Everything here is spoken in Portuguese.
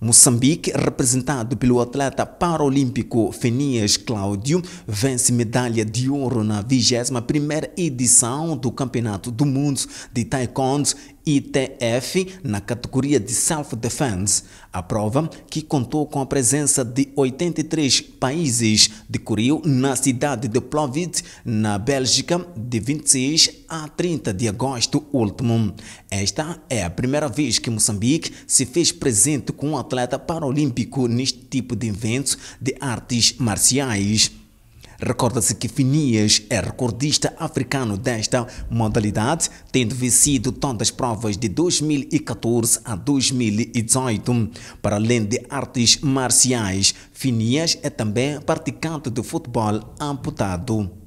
Moçambique, representado pelo atleta paralímpico Fenias Cláudio, vence medalha de ouro na 21ª edição do Campeonato do Mundo de Taekwondo ITF na categoria de self-defense. A prova, que contou com a presença de 83 países, decorreu na cidade de Plovdiv, na Bélgica, de 26 a 30 de agosto último. Esta é a primeira vez que Moçambique se fez presente com um atleta paralímpico neste tipo de eventos de artes marciais. Recorda-se que Finias é recordista africano desta modalidade, tendo vencido tantas provas de 2014 a 2018. Para além de artes marciais, Finias é também praticante de futebol amputado.